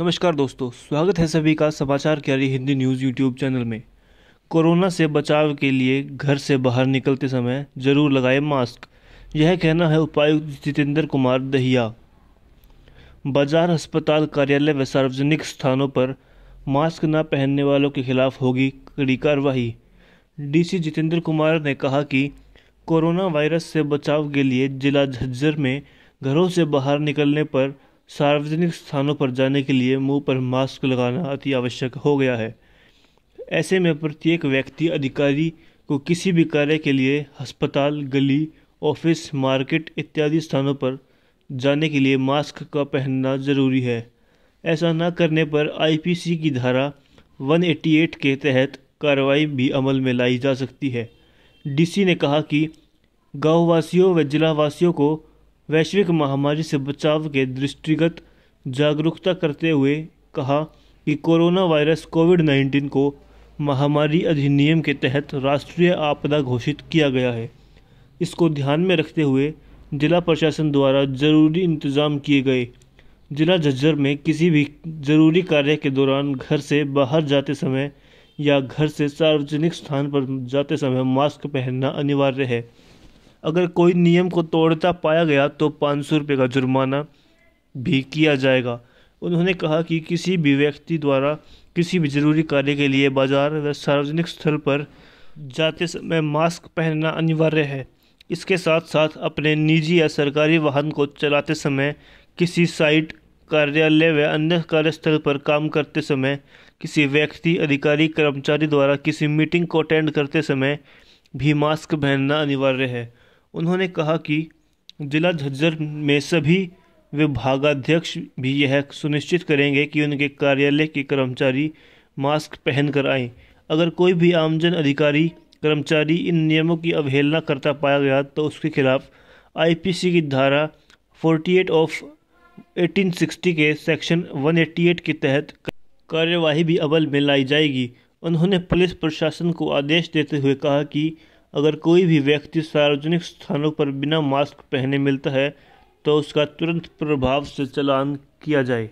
नमस्कार दोस्तों स्वागत है सभी का समाचार क्यारी हिंदी न्यूज़ यूट्यूब चैनल में कोरोना से बचाव के लिए घर से बाहर निकलते समय जरूर लगाएं मास्क यह कहना है उपायुक्त जितेंद्र कुमार दहिया बाजार अस्पताल कार्यालय व सार्वजनिक स्थानों पर मास्क न पहनने वालों के खिलाफ होगी कड़ी कार्रवाई डीसी जितेंद्र कुमार ने कहा कि कोरोना वायरस से बचाव के लिए जिला झज्जर में घरों से बाहर निकलने पर सार्वजनिक स्थानों पर जाने के लिए मुंह पर मास्क लगाना अति आवश्यक हो गया है ऐसे में प्रत्येक व्यक्ति अधिकारी को किसी भी कार्य के लिए अस्पताल गली ऑफिस मार्केट इत्यादि स्थानों पर जाने के लिए मास्क का पहनना ज़रूरी है ऐसा न करने पर आईपीसी की धारा 188 के तहत कार्रवाई भी अमल में लाई जा सकती है डीसी ने कहा कि गाँववासियों व जिलावासियों को वैश्विक महामारी से बचाव के दृष्टिगत जागरूकता करते हुए कहा कि कोरोना वायरस कोविड 19 को महामारी अधिनियम के तहत राष्ट्रीय आपदा घोषित किया गया है इसको ध्यान में रखते हुए जिला प्रशासन द्वारा जरूरी इंतजाम किए गए जिला झज्जर में किसी भी जरूरी कार्य के दौरान घर से बाहर जाते समय या घर से सार्वजनिक स्थान पर जाते समय मास्क पहनना अनिवार्य है अगर कोई नियम को तोड़ता पाया गया तो पाँच सौ रुपये का जुर्माना भी किया जाएगा उन्होंने कहा कि किसी भी व्यक्ति द्वारा किसी भी ज़रूरी कार्य के लिए बाजार व सार्वजनिक स्थल पर जाते समय मास्क पहनना अनिवार्य है इसके साथ साथ अपने निजी या सरकारी वाहन को चलाते समय किसी साइट कार्यालय व अन्य कार्यस्थल पर काम करते समय किसी व्यक्ति अधिकारी कर्मचारी द्वारा किसी मीटिंग को अटेंड करते समय भी मास्क पहनना अनिवार्य है उन्होंने कहा कि ज़िला झज्जर में सभी विभागाध्यक्ष भी यह सुनिश्चित करेंगे कि उनके कार्यालय के कर्मचारी मास्क पहनकर आए आएं अगर कोई भी आमजन अधिकारी कर्मचारी इन नियमों की अवहेलना करता पाया गया तो उसके खिलाफ आईपीसी की धारा 48 ऑफ 1860 के सेक्शन 188 के तहत कार्यवाही भी अमल में लाई जाएगी उन्होंने पुलिस प्रशासन को आदेश देते हुए कहा कि अगर कोई भी व्यक्ति सार्वजनिक स्थानों पर बिना मास्क पहने मिलता है तो उसका तुरंत प्रभाव से चलान किया जाए